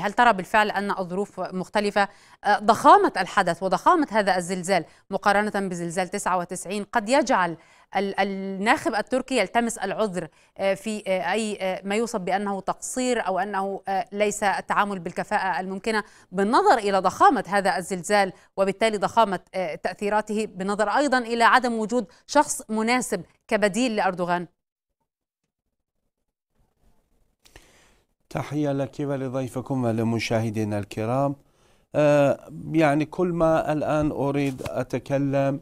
هل ترى بالفعل أن الظروف مختلفة؟ أه، ضخامة الحدث وضخامة هذا الزلزال مقارنة بزلزال 99 قد يجعل الناخب التركي يلتمس العذر أه، في أه، أي ما يوصف بأنه تقصير أو أنه ليس التعامل بالكفاءة الممكنة بالنظر إلى ضخامة هذا الزلزال وبالتالي ضخامة تأثيراته بالنظر أيضا إلى عدم وجود شخص مناسب كبديل لأردوغان تحية لك ولضيفكم ولمشاهدينا الكرام آه، يعني كل ما الآن أريد أتكلم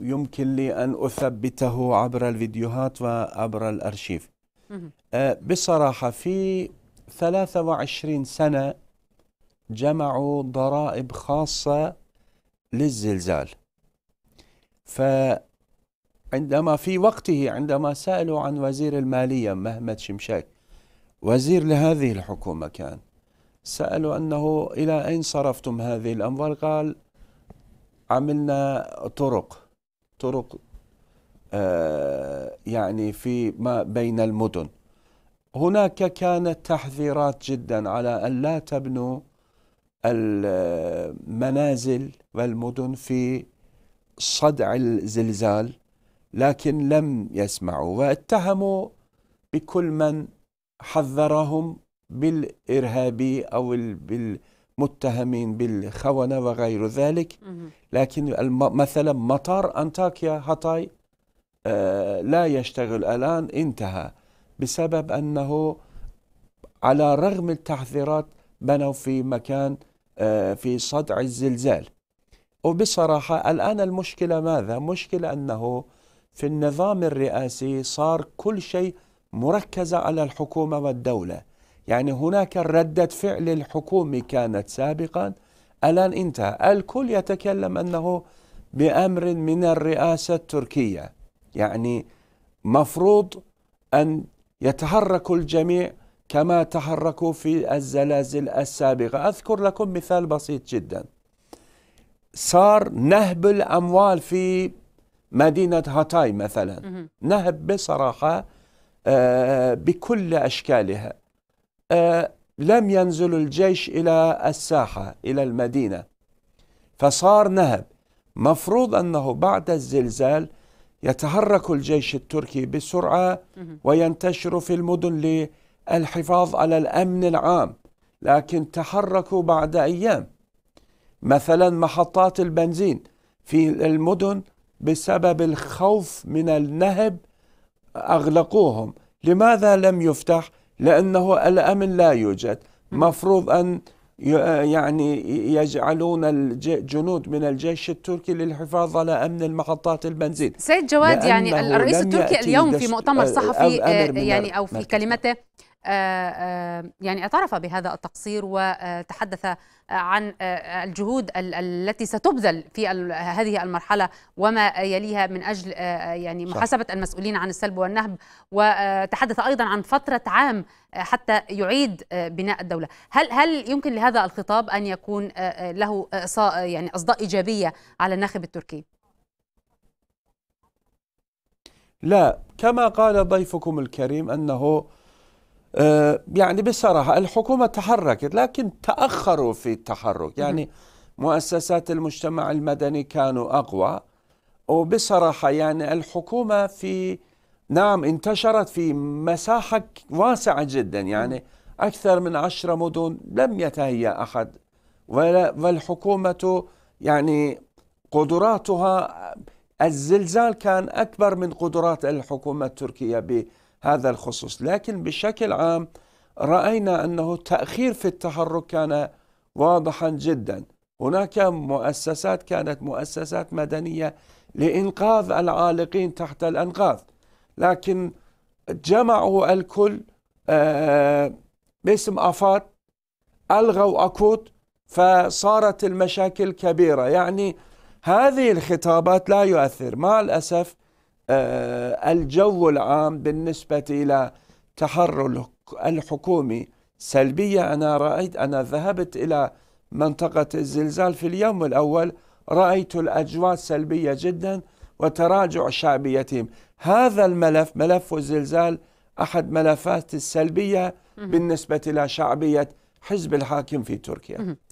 يمكن لي أن أثبته عبر الفيديوهات وعبر الأرشيف آه، بصراحة في 23 سنة جمعوا ضرائب خاصة للزلزال فعندما في وقته عندما سألوا عن وزير المالية مهمة شمشاك وزير لهذه الحكومة كان سألوا أنه إلى أين صرفتم هذه الأموال قال عملنا طرق طرق آه يعني في ما بين المدن هناك كانت تحذيرات جدا على أن لا تبنوا المنازل والمدن في صدع الزلزال لكن لم يسمعوا واتهموا بكل من حذرهم بالإرهابي أو بالمتهمين بالخونة وغير ذلك لكن مثلا مطار أنطاكيا هاتاي آه، لا يشتغل الآن انتهى بسبب أنه على رغم التحذيرات بنوا في مكان آه، في صدع الزلزال وبصراحة الآن المشكلة ماذا؟ مشكلة أنه في النظام الرئاسي صار كل شيء مركزة على الحكومة والدولة يعني هناك ردة فعل الحكومة كانت سابقا الآن انتهى الكل يتكلم أنه بأمر من الرئاسة التركية يعني مفروض أن يتحرك الجميع كما تحركوا في الزلازل السابقة أذكر لكم مثال بسيط جدا صار نهب الأموال في مدينة هاتاي مثلا نهب بصراحة آه، بكل أشكالها آه، لم ينزل الجيش إلى الساحة إلى المدينة فصار نهب مفروض أنه بعد الزلزال يتحرك الجيش التركي بسرعة وينتشر في المدن للحفاظ على الأمن العام لكن تحركوا بعد أيام مثلا محطات البنزين في المدن بسبب الخوف من النهب أغلقوهم لماذا لم يفتح لأنه الأمن لا يوجد مفروض أن يعني يجعلون الجنود من الجيش التركي للحفاظ على امن المحطات البنزين سيد جواد يعني الرئيس التركي اليوم في مؤتمر صحفي آه، يعني او في كلمته آه، آه، يعني اعترف بهذا التقصير وتحدث عن آه، الجهود التي ستبذل في هذه المرحله وما يليها من اجل يعني محاسبه المسؤولين عن السلب والنهب وتحدث ايضا عن فتره عام حتى يعيد بناء الدوله هل هل يمكن لهذا الخطاب ان يكون له يعني اصداء ايجابيه على الناخب التركي لا كما قال ضيفكم الكريم انه آه، يعني بصراحة الحكومة تحركت لكن تأخروا في التحرك يعني مؤسسات المجتمع المدني كانوا أقوى وبصراحة يعني الحكومة في نعم انتشرت في مساحة واسعة جدا يعني أكثر من عشرة مدن لم يتهيأ أحد ولا والحكومة يعني قدراتها الزلزال كان أكبر من قدرات الحكومة التركية ب هذا الخصوص لكن بشكل عام راينا انه تاخير في التحرك كان واضحا جدا هناك مؤسسات كانت مؤسسات مدنيه لانقاذ العالقين تحت الانقاض لكن جمعوا الكل آه، باسم افات الغوا اكوت فصارت المشاكل كبيره يعني هذه الخطابات لا يؤثر مع الاسف آه، الجو العام بالنسبة إلى تحرر الحكومي سلبية أنا رأيت أنا ذهبت إلى منطقة الزلزال في اليوم الأول رأيت الأجواء سلبية جدا وتراجع شعبيتهم هذا الملف ملف الزلزال أحد ملفات السلبية بالنسبة إلى شعبية حزب الحاكم في تركيا